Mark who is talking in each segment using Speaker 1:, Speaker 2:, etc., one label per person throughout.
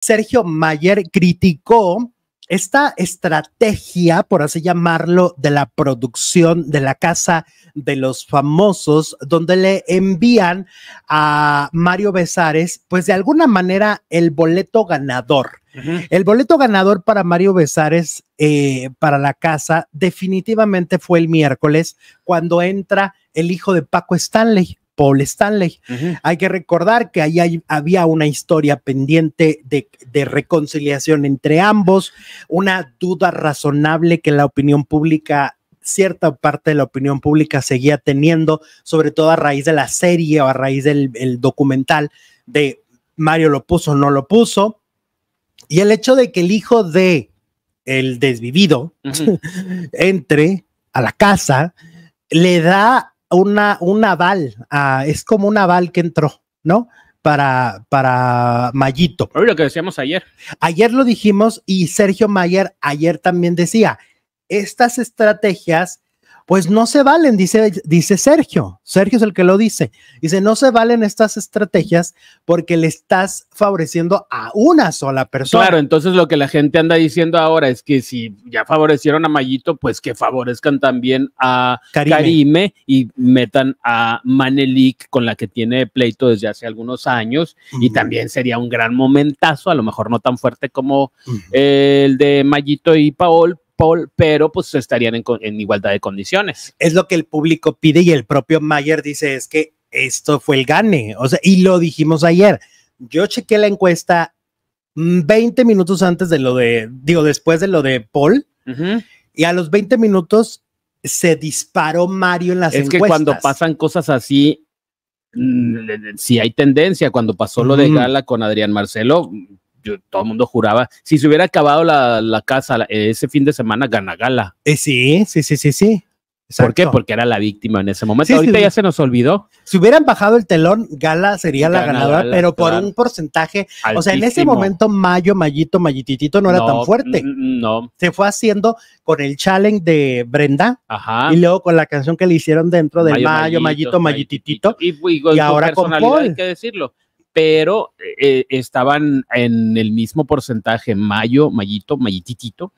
Speaker 1: Sergio Mayer criticó esta estrategia, por así llamarlo, de la producción de la casa de los famosos, donde le envían a Mario Besares, pues de alguna manera, el boleto ganador. El boleto ganador para Mario Besares, eh, para la casa, definitivamente fue el miércoles, cuando entra el hijo de Paco Stanley. Paul Stanley. Hay que recordar que ahí había una historia pendiente de, reconciliación entre ambos, una duda razonable que la opinión pública cierta parte de la opinión pública seguía teniendo, sobre todo a raíz de la serie o a raíz del documental de Mario lo puso o no lo puso. Y el hecho de que el hijo de el desvivido entre a la casa le da una, un aval, ah, es como un aval que entró, ¿no? Para, para Mayito.
Speaker 2: Lo que decíamos
Speaker 1: ayer. Ayer lo dijimos y Sergio Mayer ayer también decía, estas estrategias pues no se valen, dice, dice Sergio. Sergio es el que lo dice. Dice, no se valen estas estrategias porque le estás favoreciendo a una
Speaker 2: sola persona. Claro, entonces lo que la gente anda diciendo ahora es que si ya favorecieron a Mayito, pues que favorezcan también a Karime, y metan a Manelik con la que tiene pleito desde hace algunos años. Y también sería un gran momentazo, a lo mejor no tan fuerte como el de Mayito y Paul. Paul, pero pues estarían en, igualdad de condiciones. Es lo que el público pide y el propio Mayer dice es que
Speaker 1: esto fue el gane, o sea, y lo dijimos ayer. Yo chequé la encuesta 20 mm, minutos antes de lo de, digo, después de lo de Paul, y a los 20 minutos se disparó Mario en las encuestas. Es que cuando
Speaker 2: pasan cosas así, mm, si hay tendencia, cuando pasó lo de Gala con Adrián Marcelo, todo el mundo juraba, si se hubiera acabado la, casa ese fin de semana, gana Gala. sí, sí, sí, sí, sí. ¿Por qué? Porque era la víctima en ese momento. Sí, Ahorita ya se nos olvidó. Si hubieran
Speaker 1: bajado el telón, Gala sería la ganadora, pero por un porcentaje. O sea, en ese momento, Mayo, Mayito, Mayititito no, era tan fuerte.
Speaker 2: No.
Speaker 1: Se fue haciendo con el challenge
Speaker 2: de Brenda y
Speaker 1: luego con la canción que le hicieron dentro de Mayo, Mayito,
Speaker 2: Mayititito. y, ahora con Paul. Hay que decirlo pero eh, estaban en el mismo porcentaje Mayo, Mayito, Mayititito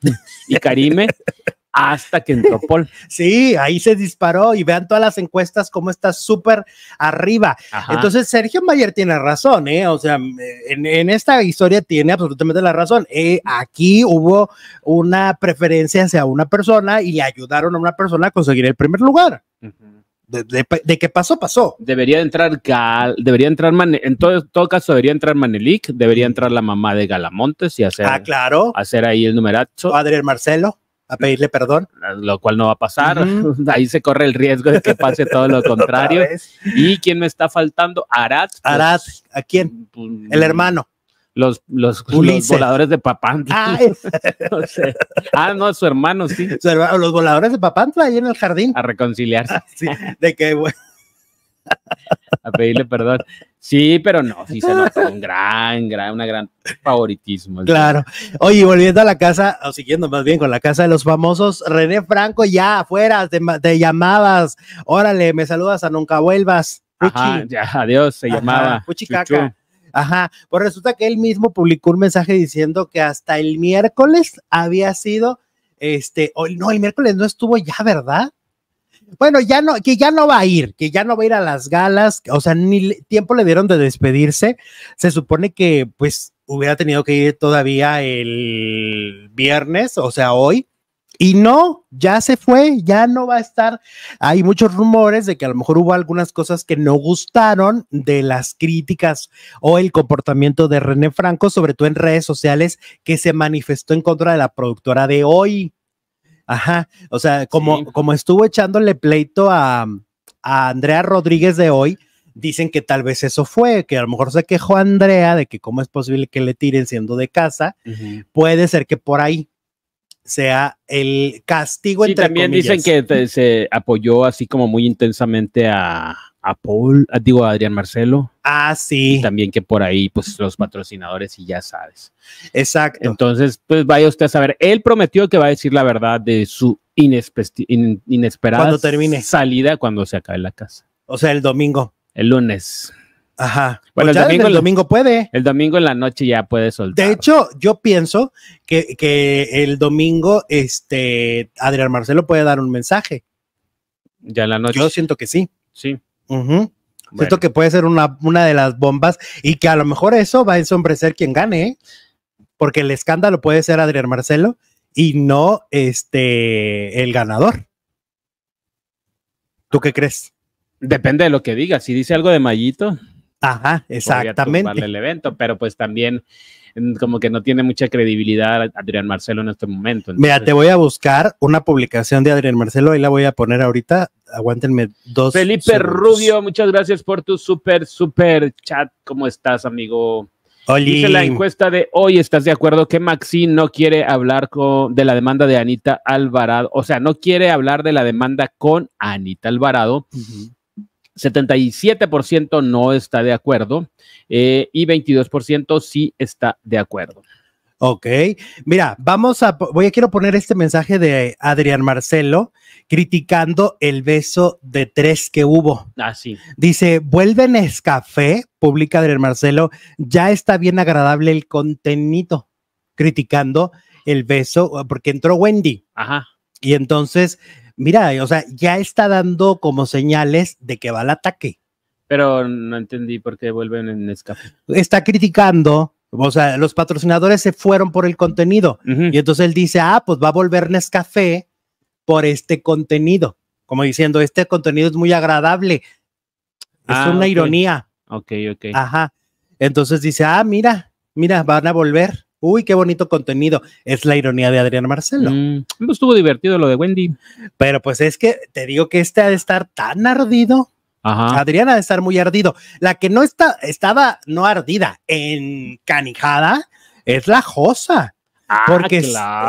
Speaker 2: y Karime. hasta que entró Paul. Sí, ahí se disparó y vean todas las encuestas cómo está súper
Speaker 1: arriba. Entonces, Sergio Mayer tiene razón, ¿eh? O sea, en, esta historia tiene absolutamente la razón. Eh, aquí hubo una preferencia hacia una persona y
Speaker 2: ayudaron a una persona a conseguir el primer lugar de, qué pasó, pasó. Debería entrar Gal, debería entrar, Man, en todo, caso, debería entrar Manelik, debería entrar la mamá de Galamontes y hacer, ah, claro. hacer ahí el numerazo. Padre Marcelo a pedirle perdón. Lo cual no va a pasar. Ahí se corre el riesgo de que pase todo lo contrario. ¿Y quién me está faltando? Arad. Pues, Arad, ¿a quién? Pues, el hermano los, los, voladores de Papantla. Ah, ah, no su hermano, sí. los voladores de Papantla ahí en el jardín. A reconciliarse. de que, A pedirle perdón. Sí, pero no, sí se nota un gran, gran, una gran
Speaker 1: favoritismo. Claro. Oye, volviendo a la casa, o siguiendo más bien con la casa de los famosos, René Franco, ya afuera, te, llamabas. Órale, me saludas a Nunca Vuelvas. ya,
Speaker 2: adiós, se llamaba. Puchicaca.
Speaker 1: Ajá, pues resulta que él mismo publicó un mensaje diciendo que hasta el miércoles había sido, este, hoy no, el miércoles no estuvo ya, ¿verdad? Bueno, ya no, que ya no va a ir, que ya no va a ir a las galas, o sea, ni tiempo le dieron de despedirse. Se supone que, pues, hubiera tenido que ir todavía el viernes, o sea, hoy, y no, ya se fue, ya no va a estar. Hay muchos rumores de que a lo mejor hubo algunas cosas que no gustaron de las críticas o el comportamiento de René Franco, sobre todo en redes sociales, que se manifestó en contra de la productora de hoy. Ajá, o sea, como, como estuvo echándole pleito a, Andrea Rodríguez de hoy, dicen que tal vez eso fue, que a lo mejor se quejó Andrea de que cómo es posible que le tiren siendo de casa, puede ser que por ahí, sea el castigo. Y también dicen que
Speaker 2: se apoyó así como muy intensamente a, a Paul, a, digo a Adrián Marcelo. Ah, sí. también que por ahí, pues los patrocinadores y ya sabes. Exacto. Entonces, pues vaya usted a saber. Él prometió que va a decir la verdad de su inesperada salida cuando se acabe la casa. O sea, el domingo. El lunes. Ajá. Bueno, el, pues domingo, puede. El domingo en la noche ya puede soltar. De
Speaker 1: hecho, yo pienso que, el domingo, este, Adrián Marcelo puede dar un mensaje.
Speaker 2: Ya la noche. Yo siento que sí. Sí.
Speaker 1: Siento que puede ser una, una de las bombas y que a lo mejor eso va a ensombrecer quien gane, ¿eh? porque el escándalo puede ser Adrián Marcelo y no este el
Speaker 2: ganador. ¿Tú qué crees? Depende de lo que diga. Si dice algo de Mayito, Ajá, exactamente. el evento, pero pues también mm, como que no tiene mucha credibilidad Adrián Marcelo en este momento. Mira, te
Speaker 1: voy a buscar una publicación de Adrián Marcelo, y la voy a poner ahorita. Aguántenme dos. Felipe Rubio,
Speaker 2: muchas gracias por tu súper, súper chat. ¿Cómo estás, amigo? Oye. Dice la encuesta de hoy, ¿estás de acuerdo que Maxi no quiere hablar con, de la demanda de Anita Alvarado? O sea, no quiere hablar de la demanda con Anita Alvarado, Ajá. 77% no está de acuerdo eh, y 22% sí está de acuerdo. Ok,
Speaker 1: mira, vamos a, voy a quiero poner este mensaje de Adrián Marcelo criticando el beso de tres que hubo. Así. Ah, Dice, vuelven escafé, publica Adrián Marcelo, ya está bien agradable el contenido, criticando el beso, porque entró Wendy. Ajá. Y entonces mira, o sea, ya está dando como señales de que va al ataque.
Speaker 2: Pero no entendí por qué vuelven en escape.
Speaker 1: Está criticando o sea, los patrocinadores se fueron por el contenido. Y entonces él dice, ah, pues va a volver Nescafé por este contenido. Como diciendo, este contenido es muy agradable. es
Speaker 2: ah, una ironía. Ok, ok. Ajá.
Speaker 1: Entonces dice, ah, mira, mira, van a volver uy, qué bonito contenido. Es la ironía de Adrián Marcelo. Mm,
Speaker 2: pues estuvo divertido
Speaker 1: lo de Wendy. Pero pues es que te digo que este ha de estar tan ardido. Ajá. Adrián ha de estar muy ardido. La que no está, estaba no ardida, encanijada, es la Josa. Ah, porque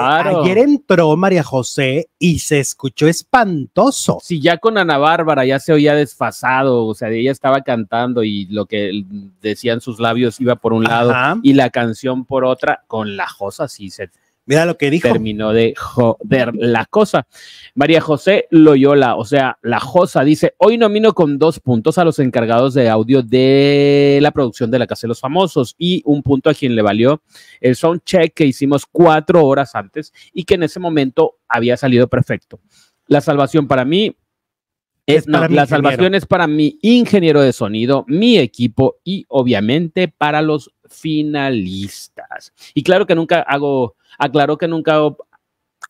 Speaker 1: ayer
Speaker 2: entró María José y se escuchó espantoso. Sí, ya con Ana Bárbara ya se oía desfasado, o sea, ella estaba cantando y lo que decían sus labios iba por un lado y la canción por otra, con la Josa sí se Mira lo que dijo. Terminó de joder la cosa. María José Loyola, o sea, la Josa, dice: Hoy nomino con dos puntos a los encargados de audio de la producción de La Casa de los Famosos y un punto a quien le valió el sound check que hicimos cuatro horas antes y que en ese momento había salido perfecto. La salvación para mí
Speaker 1: es, la salvación
Speaker 2: es para mi ingeniero de sonido, mi equipo y obviamente para los finalistas. Y claro que nunca hago, aclaró que nunca hago...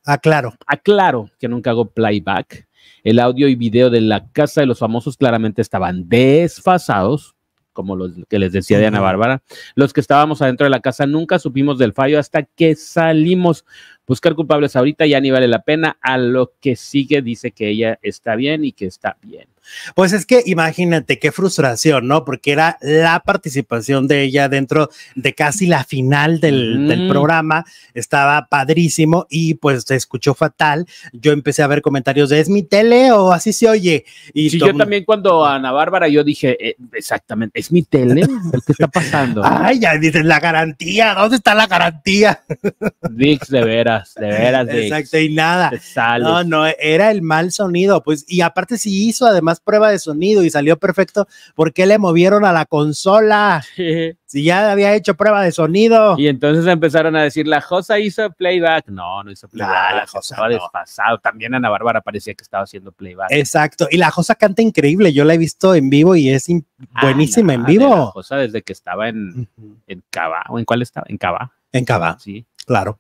Speaker 2: Aclaro. Aclaro que nunca hago playback. El audio y video de la casa de los famosos claramente estaban desfasados, como los que les decía Diana Bárbara. Los que estábamos adentro de la casa nunca supimos del fallo hasta que salimos. Buscar culpables ahorita ya ni vale la pena. A lo que sigue dice que ella está bien y que está bien. Pues es que imagínate qué frustración,
Speaker 1: ¿no? Porque era la participación de ella dentro de casi la final del, programa, estaba padrísimo y pues se escuchó fatal. Yo empecé a ver comentarios de es mi tele o así se oye. Y yo también
Speaker 2: cuando Ana Bárbara yo dije, eh, exactamente, es
Speaker 1: mi tele, ¿qué está pasando? Ay,
Speaker 2: ya dices, la garantía, ¿dónde está la
Speaker 1: garantía?
Speaker 2: Dix, de veras, de veras. Exacto, y nada. No, no,
Speaker 1: era el mal sonido, pues, y aparte si hizo además prueba de sonido y salió perfecto, porque le movieron a la consola? Si ya había hecho prueba de sonido.
Speaker 2: Y entonces empezaron a decir, la Josa hizo playback. No, no hizo playback. la Josa También Ana Bárbara parecía que estaba haciendo playback.
Speaker 1: Exacto. Y la Josa canta increíble. Yo la he visto en vivo y es ah,
Speaker 2: buenísima en vivo. La desde que estaba en, en Cava. ¿O en cuál estaba? En Cava. En Cava. Sí. Claro.